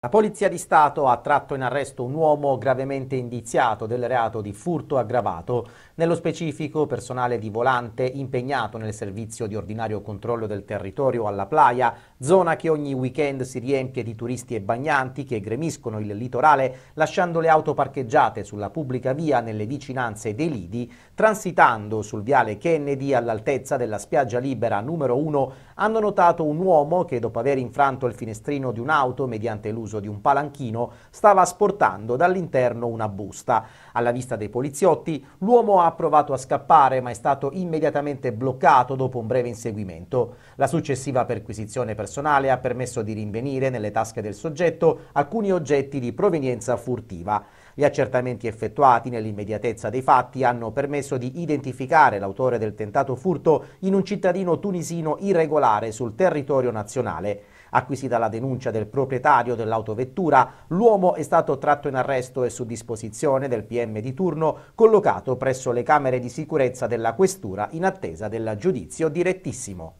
La Polizia di Stato ha tratto in arresto un uomo gravemente indiziato del reato di furto aggravato, nello specifico personale di volante impegnato nel servizio di ordinario controllo del territorio alla Playa, zona che ogni weekend si riempie di turisti e bagnanti che gremiscono il litorale lasciando le auto parcheggiate sulla pubblica via nelle vicinanze dei lidi, transitando sul viale Kennedy all'altezza della spiaggia libera numero 1, hanno notato un uomo che dopo aver infranto il finestrino di un'auto mediante l'uso chiuso di un palanchino stava asportando dall'interno una busta. Alla vista dei poliziotti, l'uomo ha provato a scappare ma è stato immediatamente bloccato dopo un breve inseguimento. La successiva perquisizione personale ha permesso di rinvenire nelle tasche del soggetto alcuni oggetti di provenienza furtiva. Gli accertamenti effettuati nell'immediatezza dei fatti hanno permesso di identificare l'autore del tentato furto in un cittadino tunisino irregolare sul territorio nazionale. Acquisita la denuncia del proprietario dell'autovettura, l'uomo è stato tratto in arresto e su disposizione del PM di turno collocato presso le camere di sicurezza della questura in attesa del giudizio direttissimo.